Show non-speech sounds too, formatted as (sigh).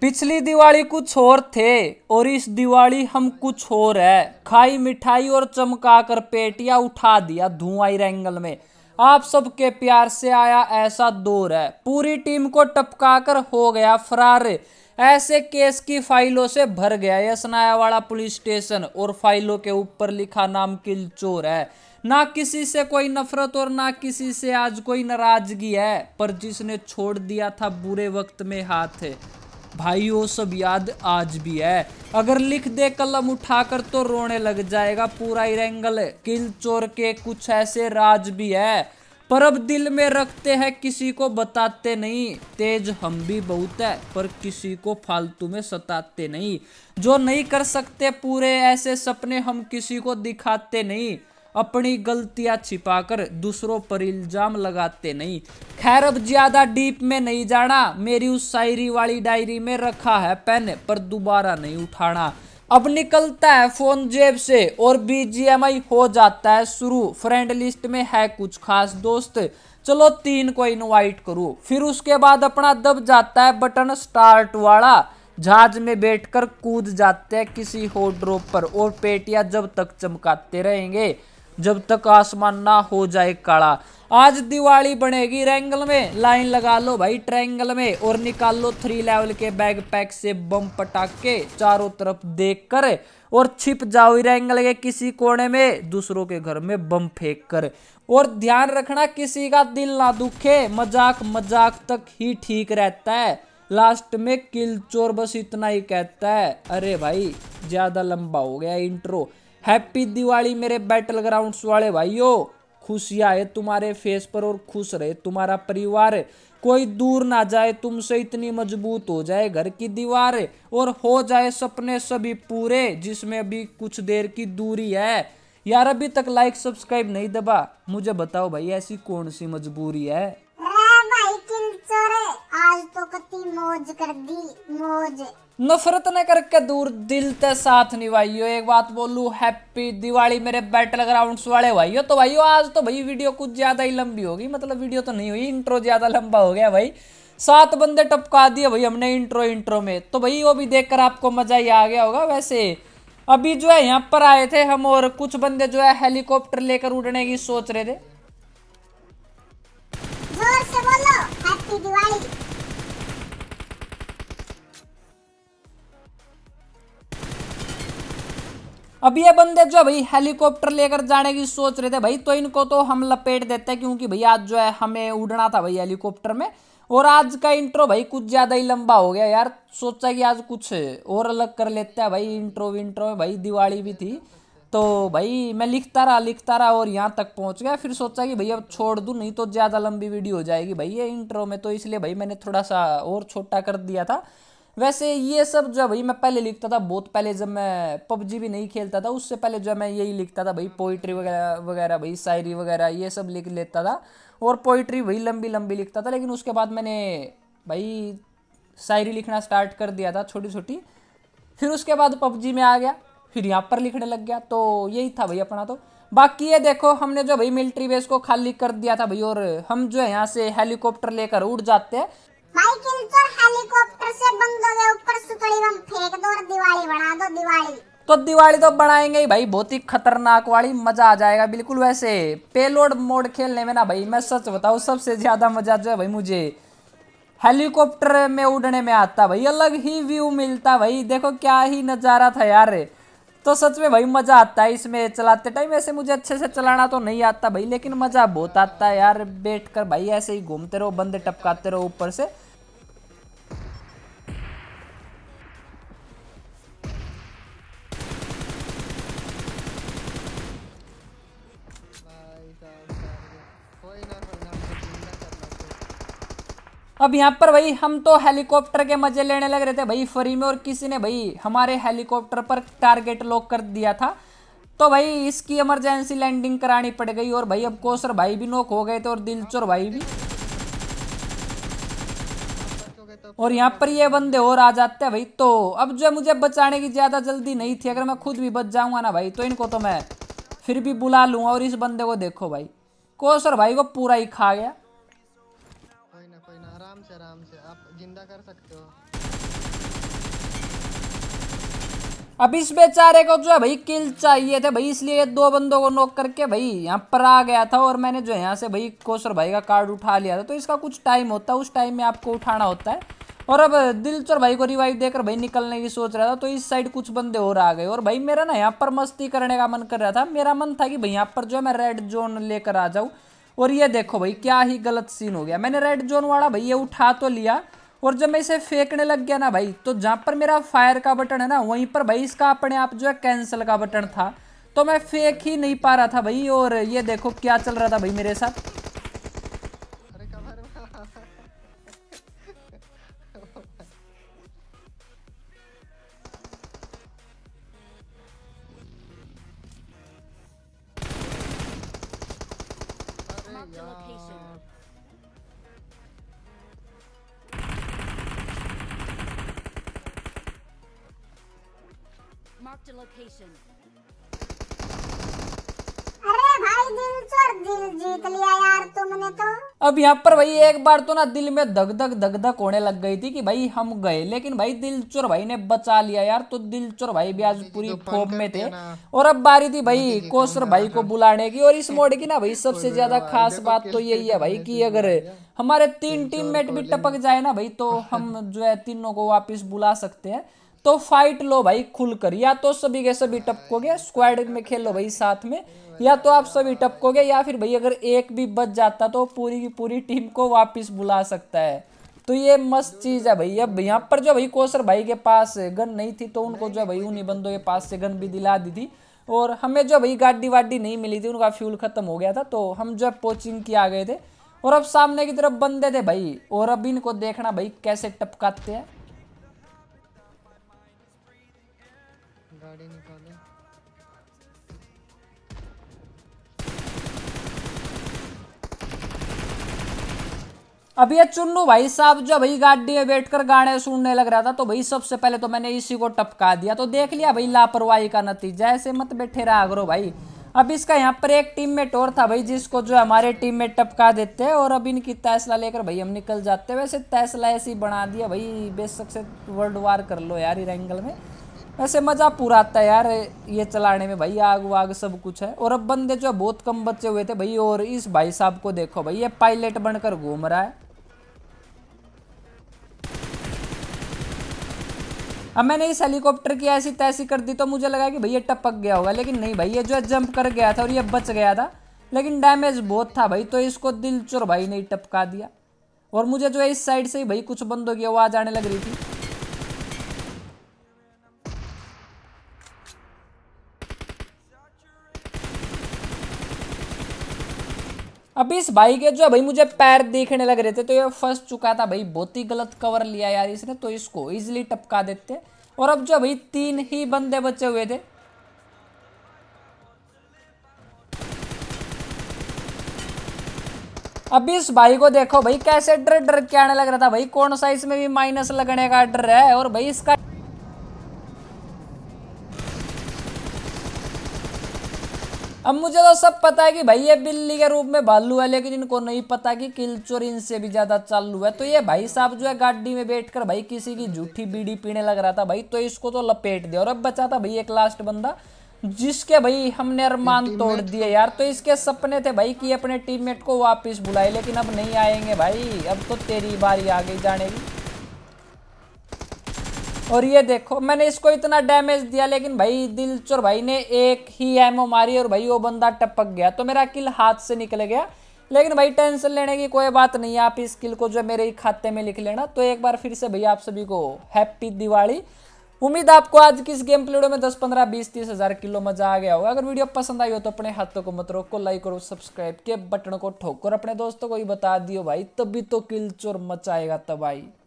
पिछली दिवाली कुछ और थे और इस दिवाली हम कुछ और है खाई मिठाई और चमका कर पेटिया उठा दिया धुआई रेंगल में आप सबके प्यार से आया ऐसा दौर है पूरी टीम को टपका कर हो गया फरार ऐसे केस की फाइलों से भर गया यसनाया वाला पुलिस स्टेशन और फाइलों के ऊपर लिखा नाम किल चोर है ना किसी से कोई नफरत और ना किसी से आज कोई नाराजगी है पर जिसने छोड़ दिया था बुरे वक्त में हाथ भाई वो सब याद आज भी है अगर लिख दे कलम उठाकर तो रोने लग जाएगा पूरा इरेंगल किल चोर के कुछ ऐसे राज भी है पर अब दिल में रखते हैं किसी को बताते नहीं तेज हम भी बहुत है पर किसी को फालतू में सताते नहीं जो नहीं कर सकते पूरे ऐसे सपने हम किसी को दिखाते नहीं अपनी गलतियां छिपाकर दूसरों पर इल्ज़ाम लगाते नहीं खैर अब ज़्यादा डीप में नहीं जाना मेरी उस शायरी वाली डायरी में रखा है पेन पर दोबारा नहीं उठाना अब निकलता है फ़ोन जेब से और बीजीएमआई हो जाता है शुरू फ्रेंड लिस्ट में है कुछ खास दोस्त चलो तीन को इनवाइट करूं फिर उसके बाद अपना दब जाता है बटन स्टार्ट वाला जहाज में बैठकर कूद जाते हैं किसी हो ड्रॉप पर और पेटियां जब तक चमकाते रहेंगे जब तक आसमान ना हो जाए काला आज दिवाली बनेगी रैंगल में लाइन लगा लो भाई ट्रैंगल में और निकाल लो थ्री लेवल के बैग पैक से बम पटाके चारों तरफ देख कर और छिप जाओ रेंगल के किसी कोने में दूसरों के घर में बम फेंक कर और ध्यान रखना किसी का दिल ना दुखे मजाक मजाक तक ही ठीक रहता है लास्ट में किल चोर बस इतना ही कहता है अरे भाई ज्यादा लंबा हो गया इंट्रो हैप्पी दिवाली मेरे बैटल ग्राउंड्स वाले भाइयों खुशियाँ है तुम्हारे फेस पर और खुश रहे तुम्हारा परिवार कोई दूर ना जाए तुमसे इतनी मजबूत हो जाए घर की दीवार और हो जाए सपने सभी पूरे जिसमें अभी कुछ देर की दूरी है यार अभी तक लाइक सब्सक्राइब नहीं दबा मुझे बताओ भाई ऐसी कौन सी मजबूरी है मौज कर दी मौज नफरत न करके दूर दिल ते साथ निभाइयो एक बात बोलू हैप्पी दिवाली मेरे बैटल ग्राउंड्स वाले भाई हो तो भाई आज तो भाई वीडियो कुछ ज्यादा ही लंबी होगी मतलब वीडियो तो नहीं हुई इंट्रो ज्यादा लंबा हो गया भाई सात बंदे टपका दिए भाई हमने इंट्रो इंट्रो में तो भाई वो भी देखकर आपको मजा ही आ गया होगा वैसे अभी जो है यहाँ पर आए थे हम और कुछ बंदे जो है हेलीकॉप्टर लेकर उड़ने की सोच रहे थे जोर से बोलो हैप्पी दिवाली अब ये बंदे जो भाई हेलीकॉप्टर लेकर जाने की सोच रहे थे भाई तो इनको तो हम लपेट देते हैं क्योंकि भाई आज जो है हमें उड़ना था भाई हेलीकॉप्टर में और आज का इंट्रो भाई कुछ ज़्यादा ही लंबा हो गया यार सोचा कि आज कुछ और अलग कर लेते हैं भाई इंट्रो विंट्रो में भाई दिवाली भी थी तो भाई मैं लिखता रहा लिखता रहा और यहाँ तक पहुँच गया फिर सोचा कि भाई अब छोड़ दूँ नहीं तो ज़्यादा लंबी वीडियो हो जाएगी भाई ये इंट्रो में तो इसलिए भाई मैंने थोड़ा सा और छोटा कर दिया था वैसे ये सब जो है भाई मैं पहले लिखता था बहुत पहले जब मैं पबजी भी नहीं खेलता था उससे पहले जो मैं यही लिखता था भाई पोइट्री वगैरह वगैरह भाई शायरी वगैरह ये सब लिख लेता था और पोइट्री भाई लंबी लंबी लिखता था लेकिन उसके बाद मैंने भाई शायरी लिखना स्टार्ट कर दिया था छोटी छोटी फिर उसके बाद पबजी में आ गया फिर यहाँ पर लिखने लग गया तो यही था भाई अपना तो बाकी ये देखो हमने जो भाई मिलिट्री बेस को खाली कर दिया था भाई और हम जो है यहाँ से हेलीकॉप्टर लेकर उड़ जाते हैं भाई तो हेलीकॉप्टर से बंद हो गए ऊपर बम फेंक दो और दिवाली बना दो दिवाली तो दिवाली तो बनाएंगे ही भाई बहुत ही खतरनाक वाली मजा आ जाएगा बिल्कुल वैसे पेलोड मोड खेलने में ना भाई मैं सच बताऊ सबसे ज्यादा मजा जो है भाई मुझे हेलीकॉप्टर में उड़ने में आता भाई अलग ही व्यू मिलता भाई देखो क्या ही नज़ारा था यार तो सच में भाई मज़ा आता है इसमें चलाते टाइम ऐसे मुझे अच्छे से चलाना तो नहीं आता भाई लेकिन मज़ा बहुत आता है यार बैठ कर भाई ऐसे ही घूमते रहो बंद टपकाते रहो ऊपर से अब यहाँ पर भाई हम तो हेलीकॉप्टर के मजे लेने लग रहे थे भाई फ्री में और किसी ने भाई हमारे हेलीकॉप्टर पर टारगेट लॉक कर दिया था तो भाई इसकी इमरजेंसी लैंडिंग करानी पड़ गई और भाई अब कोसर भाई भी नोक हो गए थे और दिलचोर भाई भी और यहाँ पर ये बंदे और आ जाते हैं भाई तो अब जो मुझे बचाने की ज़्यादा जल्दी नहीं थी अगर मैं खुद भी बच जाऊँगा ना भाई तो इनको तो मैं फिर भी बुला लूंगा और इस बंदे को देखो भाई कोसर भाई को पूरा ही खा गया अब इस बेचारे को जो है भाई किल चाहिए थे भाई इसलिए दो बंदों को नोक करके भाई यहाँ पर आ गया था और मैंने जो है यहाँ से भाई कोसर भाई का कार्ड उठा लिया था तो इसका कुछ टाइम होता है उस टाइम में आपको उठाना होता है और अब दिलचोर भाई को रिवाइव देकर भाई निकलने की सोच रहा था तो इस साइड कुछ बंदे और आ गए और भाई मेरा ना यहाँ पर मस्ती करने का मन कर रहा था मेरा मन था कि भाई यहाँ पर जो है मैं रेड जोन लेकर आ जाऊँ और ये देखो भाई क्या ही गलत सीन हो गया मैंने रेड जोन वाला भाई ये उठा तो लिया और जब मैं इसे फेंकने लग गया ना भाई तो जहाँ पर मेरा फायर का बटन है ना वहीं पर भाई इसका अपने आप जो है कैंसिल का बटन था तो मैं फेंक ही नहीं पा रहा था भाई और ये देखो क्या चल रहा था भाई मेरे साथ Marked a location. तो। अब यहाँ पर भाई एक बार तो ना दिल में धक धक धक धक होने लग गई थी कि भाई हम गए लेकिन भाई दिल चोर भाई ने बचा लिया यार तो दिल चोर भाई भी आज पूरी फॉर्म तो में थे और अब बारी थी भाई तो कोसर भाई को बुलाने की और इस (laughs) मोड की ना भाई सबसे ज्यादा खास बात तो यही है भाई कि अगर हमारे तीन टीममेट भी टपक जाए ना भाई तो (laughs) हम जो है तीनों को वापिस बुला सकते हैं तो फाइट लो भाई खुलकर या तो सभी के सभी टपकोगे स्क्वाड में खेलो भाई साथ में या तो आप सभी टपकोगे या फिर भाई अगर एक भी बच जाता तो पूरी की पूरी टीम को वापस बुला सकता है तो ये मस्त चीज़ है भाई अब यहाँ पर जो भाई कोसर भाई के पास गन नहीं थी तो उनको जो भाई उन्हीं बंदों के पास से गन भी दिला दी थी और हमें जो भाई गाड़ी वाडी नहीं मिली थी उनका फ्यूल ख़त्म हो गया था तो हम जो है कोचिंग के आ गए थे और अब सामने की तरफ बंदे थे भाई और अब इनको देखना भाई कैसे टपकाते हैं गाड़ी निकाले अब ये चुन्नू भाई साहब जो भाई गाड़ी में बैठकर गाने सुनने लग रहा था तो भाई सबसे पहले तो मैंने इसी को टपका दिया तो देख लिया भाई लापरवाही का नतीजा ऐसे मत बैठे रहा करो भाई अब इसका यहाँ पर एक टीम में टोर था भाई जिसको जो हमारे टीम में टपका देते हैं और अब इनकी तैसला लेकर भाई हम निकल जाते वैसे तैसला ऐसी बना दिया भाई बेसक से वर्ल्ड वार कर लो यार इरेंगल में वैसे मज़ा पूरा आता है यार ये चलाने में भाई आग वाग सब कुछ है और अब बंदे जो बहुत कम बचे हुए थे भाई और इस भाई साहब को देखो भाई ये पायलट बनकर घूम रहा है अब मैंने इस हेलीकॉप्टर की ऐसी तैसी कर दी तो मुझे लगा कि भाई ये टपक गया होगा लेकिन नहीं भाई ये जो है जंप कर गया था और ये बच गया था लेकिन डैमेज बहुत था भाई तो इसको दिलचोर भाई ने टपका दिया और मुझे जो है इस साइड से ही भाई कुछ बंदों की आवाज़ आने लग रही थी अब इस भाई के जो भाई मुझे पैर देखने लग रहे थे तो ये फंस चुका था भाई बहुत ही गलत कवर लिया यार इसने तो इसको इजिली टपका देते और अब जो भाई तीन ही बंदे बचे हुए थे अब इस भाई को देखो भाई कैसे डर डर के आने लग रहा था भाई कौन सा इसमें भी माइनस लगने का डर है और भाई इसका अब मुझे तो सब पता है कि भाई ये बिल्ली के रूप में भालू है लेकिन इनको नहीं पता कि किलचोर इनसे भी ज़्यादा चालू है तो ये भाई साहब जो है गाड़ी में बैठ कर भाई किसी की झूठी बीड़ी पीने लग रहा था भाई तो इसको तो लपेट दिया और अब बचा था भाई एक लास्ट बंदा जिसके भाई हमने अरमान तोड़ दिए यार तो इसके सपने थे भाई कि अपने टीममेट को वापस बुलाए लेकिन अब नहीं आएंगे भाई अब तो तेरी बारी आ गई जाने की और ये देखो मैंने इसको इतना डैमेज दिया लेकिन भाई दिलचोर भाई ने एक ही एमओ मारी और भाई वो बंदा टपक गया तो मेरा किल हाथ से निकल गया लेकिन भाई टेंशन लेने की कोई बात नहीं आप इस किल को जो मेरे ही खाते में लिख लेना तो एक बार फिर से भैया आप सभी को हैप्पी दिवाली उम्मीद आपको आज की इस गेम प्लेडो में 10, 15, 20, 30 हजार किलो मजा आ गया होगा अगर वीडियो पसंद आई हो तो अपने हाथों को मत रोको लाइक और सब्सक्राइब के बटन को ठोको और अपने दोस्तों को ही बता दियो भाई तभी तो किल चोर मचाएगा तबाही